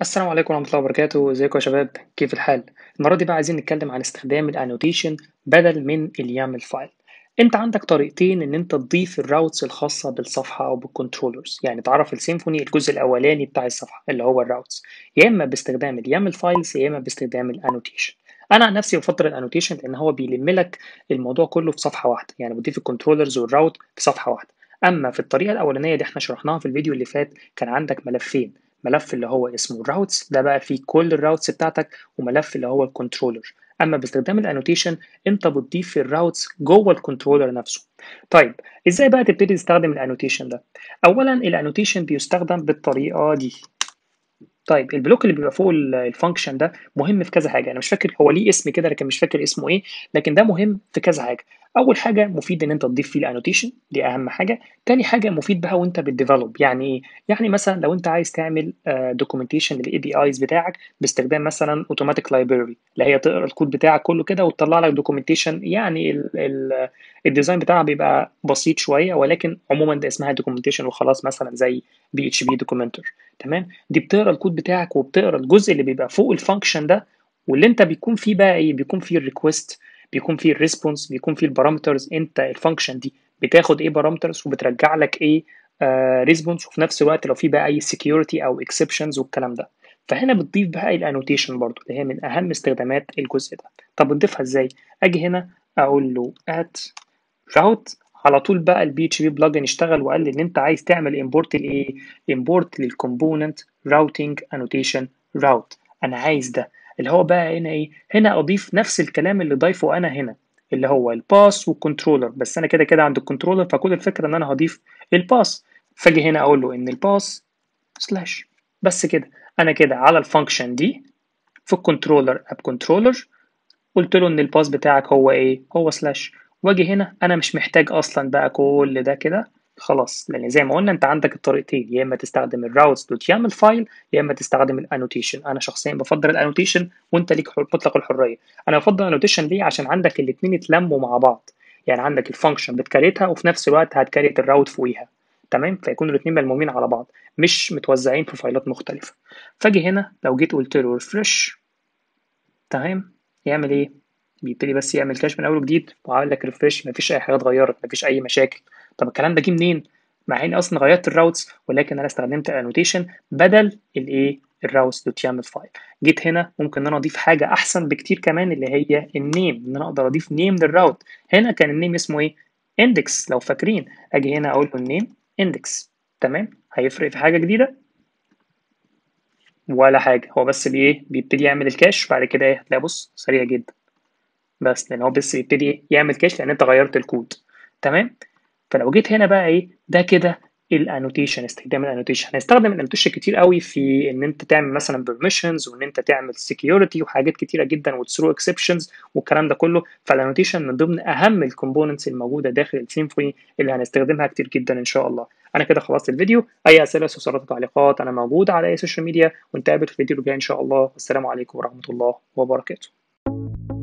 السلام عليكم ورحمة الله وبركاته ازيكم يا شباب كيف الحال المرة دي بقى عايزين نتكلم عن استخدام الانوتيشن بدل من اليامل فايل انت عندك طريقتين ان انت تضيف الراوتس الخاصة بالصفحة او بالكنترولرز يعني تعرف السيمفوني الجزء الاولاني بتاع الصفحة اللي هو الراوتس يا اما باستخدام اليامل فايلز يا اما باستخدام الانوتيشن انا عن نفسي بفضل الانوتيشن لان هو بيلم لك الموضوع كله في صفحة واحدة يعني بتضيف الكنترولرز والراوت في صفحة واحدة اما في الطريقه الاولانيه دي احنا شرحناها في الفيديو اللي فات كان عندك ملفين ملف اللي هو اسمه routes ده بقى فيه كل الراوتس بتاعتك وملف اللي هو الكنترولر اما باستخدام الانوتيشن انت بتضيف الراوتس جوه الكنترولر نفسه طيب ازاي بقى تبتدي تستخدم الانوتيشن ده اولا الانوتيشن بيستخدم بالطريقه دي طيب البلوك اللي بيبقى فوق الفانكشن ده مهم في كذا حاجه انا مش فاكر هو ليه اسم كده لكن مش فاكر اسمه ايه لكن ده مهم في كذا حاجه اول حاجه مفيد ان انت تضيف فيه الانوتيشن دي اهم حاجه تاني حاجه مفيد بها وانت بتديفلوب يعني ايه يعني مثلا لو انت عايز تعمل دوكيومنتيشن للاي بي ايز بتاعك باستخدام مثلا اوتوماتيك لايبرري اللي هي تقرا الكود بتاعك كله كده وتطلع لك دوكيومنتيشن يعني الديزاين بتاعها بيبقى بسيط شويه ولكن عموما ده اسمها دوكيومنتيشن وخلاص مثلا زي بي اتش بي دوكيومنتر تمام دي بتقرا الكود بتاعك وبتقرا الجزء اللي بيبقى فوق الفانكشن ده واللي انت بيكون فيه بقى ايه بيكون فيه الريكوست بيكون فيه الريسبونس بيكون فيه البارامترز انت الفانكشن دي بتاخد ايه بارامترز وبترجع لك ايه ريسبونس آه، وفي نفس الوقت لو في بقى اي سكيورتي او اكسبشنز والكلام ده فهنا بتضيف بقى الانوتيشن برضو اللي هي من اهم استخدامات الجزء ده طب بنضيفها ازاي اجي هنا اقول له ات route على طول بقى البي اتش بي بلجن اشتغل وقال لي ان انت عايز تعمل امبورت لايه؟ امبورت للكومبوننت راوتنج انوتيشن راوت انا عايز ده اللي هو بقى هنا ايه؟ هنا اضيف نفس الكلام اللي ضايفه انا هنا اللي هو الباس والكنترولر بس انا كده كده عند الكنترولر فكل الفكره ان انا هضيف الباس فاجي هنا اقول له ان الباس سلاش بس كده انا كده على الفانكشن دي في الكنترولر اب كنترولر قلت له ان الباس بتاعك هو ايه؟ هو سلاش واجي هنا انا مش محتاج اصلا بقى كل ده كده خلاص لان زي ما قلنا انت عندك الطريقتين يا اما تستخدم الراوتس دوت يامل فايل يا اما تستخدم الانوتيشن انا شخصيا بفضل الانوتيشن وانت ليك مطلق الحريه انا بفضل الانوتيشن ليه عشان عندك الاثنين اتلموا مع بعض يعني عندك الفانكشن بتكريتها وفي نفس الوقت هتكريت الراوت فوقيها تمام فيكونوا الاثنين ملمومين على بعض مش متوزعين في فايلات مختلفه فاجي هنا لو جيت قلت له ريفرش تمام يعمل ايه بيبتدي بس يعمل كاش من اول وجديد وعامل لك ريفريش مفيش اي حاجه اتغيرت مفيش اي مشاكل طب الكلام ده جه منين مع اني اصلا غيرت الراوتس ولكن انا استخدمت الانوتيشن بدل الايه الراوتس دوت يامل فايل جيت هنا ممكن ان انا اضيف حاجه احسن بكتير كمان اللي هي النيم ان انا اقدر اضيف نيم للراوت هنا كان النيم اسمه ايه اندكس لو فاكرين اجي هنا اقول له النيم اندكس تمام هيفرق في حاجه جديده ولا حاجه هو بس بايه؟ بيبتدي يعمل الكاش بعد كده ايه هتلاقي بص سريع جدا بس لان هو بس يبتدي يعمل كاش لان انت غيرت الكود تمام فلو جيت هنا بقى ايه ده كده الانوتيشن استخدام الانوتيشن هنستخدم الانوتيشن كتير قوي في ان انت تعمل مثلا بيرميشنز وان انت تعمل سكيورتي وحاجات كتيره جدا وثرو اكسبشنز والكلام ده كله فالانوتيشن من ضمن اهم الكومبوننتس الموجوده داخل السيمفوني اللي هنستخدمها كتير جدا ان شاء الله انا كده خلصت الفيديو اي اسئله استفسارات تعليقات انا موجود على اي سوشيال ميديا ونتقابل في الفيديو الجاي ان شاء الله والسلام عليكم ورحمه الله وبركاته